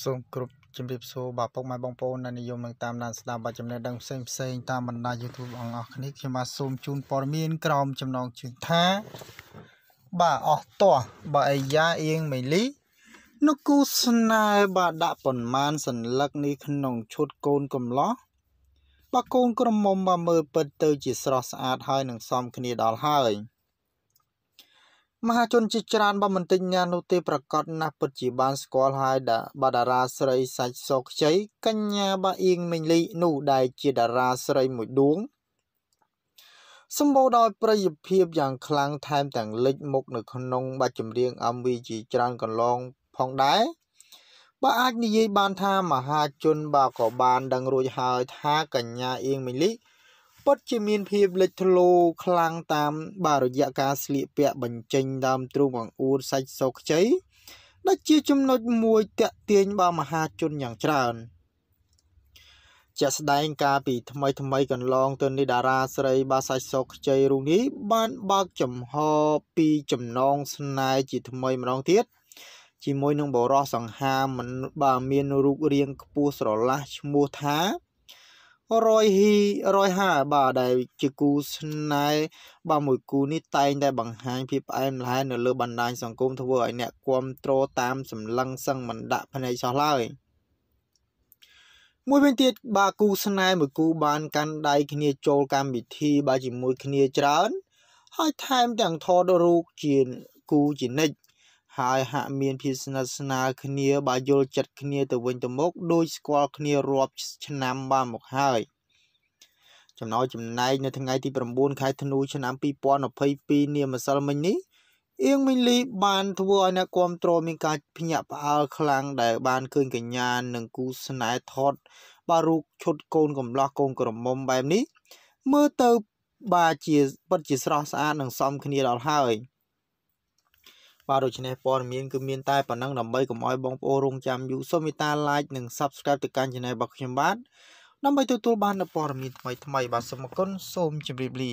សូមគ្រប់ជំរាបសួរបាទពុកម៉ែបងប្អូនអ្នកនិយមនឹងតាមដានស្ដាប់បទចំណេះដឹងផ្សេងផ្សេង តាមបណ្ដា YouTube អងអស់គ្នាខ្ញុំបាទសូមជូនព័ត៌មានក្រោមចំណងជើងថាបាទអស់តោះបើអាយ៉ាអៀងមីលីនោះគូស្នេហ៍បាទដាក់ប៉ុន្មានសន្លឹកនេះក្នុងឈុតកូនកំឡោះបាទកូនក្រមុំបាទមើលពិតទៅជាស្រស់ស្អាតហើយនឹងសមគ្នាដល់ហើយមហាជនជាច្រើនបំមិនតិចណានោះទេប្រកាសណាស់ពិតជាបានស្គាល់ហើយដែលបាតារាស្រីសាច់សោកខ្ចីកញ្ញាបាអៀងមេងលីនោះដែលជាតារាស្រីមួយដួងសម្បូរដោយប្រយោជន៍ភាពយ៉ាងខ្លាំងថែមទាំងលេចមុខនៅក្នុងបទចម្រៀង MV ជាច្រើនកន្លងផងដែរបើអាចនិយាយបានថាមហាជនបើក៏បានដឹងរួចហើយថាកញ្ញាអៀងមីលីពិតជាមានភាពលេចធ្លោខ្លាំងតាម បាទរយៈការស្លៀកពាក់បញ្ចេញដើមទ្រូងអង្អួតសាច់សោកខ្ចីដែលជាចំណុចមួយតាក់ទាញបាទមហាជនយ៉ាងច្រើនជាក់ស្ដែង ការពីថ្មីថ្មីកន្លងទៅនេះតារាស្រីបាសាច់សុកខ្ចីរូបនេះ បានបើកចំហពីចំណងស្នេហ៍ជាថ្មីម្ដងទៀតជាមួយនឹងបរោះសង្ហាមិនបាទមានរូបរាងខ្ពស់ស្រឡះឈ្មោះថារយហ៊ីរយហាបាទដែលជាគូស្នេហ៍បាទមួយគូនេះតែងតែបង្ហាញភាពផ្អែមល្ហែមនៅលើបណ្ដាញសង្គមធ្វើឲ្យអ្នកគ្រប់គ្រងតាមសម្លឹងសឹងមិនដាក់ភ្នែកសោះឡើយមួយវិញទៀតបាទគូស្នេហ៍មួយគូបានកាន់ដៃគ្នាចូលកម្មវិធី បាទជាមួយគ្នាច្រើនហើយថែម ទាំងថតរូបជាគូជានិច្ចហើយហាក់មានភាពស្និទ្ធស្នាលគ្នាបើយល់ចិត្តគ្នាទៅវិញទៅមកដោយស្គាល់គ្នារាប់ឆ្នាំបានមកហើយចំណោយចំណែកនៅថ្ងៃទី9ខែធ្នូឆ្នាំ2022នាម្សិលមិញនេះអៀងមីលី បានធ្វើឲ្យអ្នកគ្រប់គ្រងមានការភ្ញាក់ផ្អើលខ្លាំងដែលបានឃើញកញ្ញានិងគូស្នេហ៍ថតបារូកឈុតកូនកំឡោះកូនក្រមុំបែបនេះ មើលទៅបាទជាពិតជាស្រស់ស្អាតនិងសមគ្នាដល់ហើយ។បាទដូច្នេះព័ត៌មានគឺមានតែប៉ុណ្ណឹងដើម្បីកុំឲ្យបងប្អូនរងចាំយូរសូមមេត្តា like និង subscribe ទៅកាន់ channel របស់ខ្ញុំបាទដើម្បីទទួលបាននូវព័ត៌មានថ្មីៗបាទសូមអរគុណសូមជម្រាបលា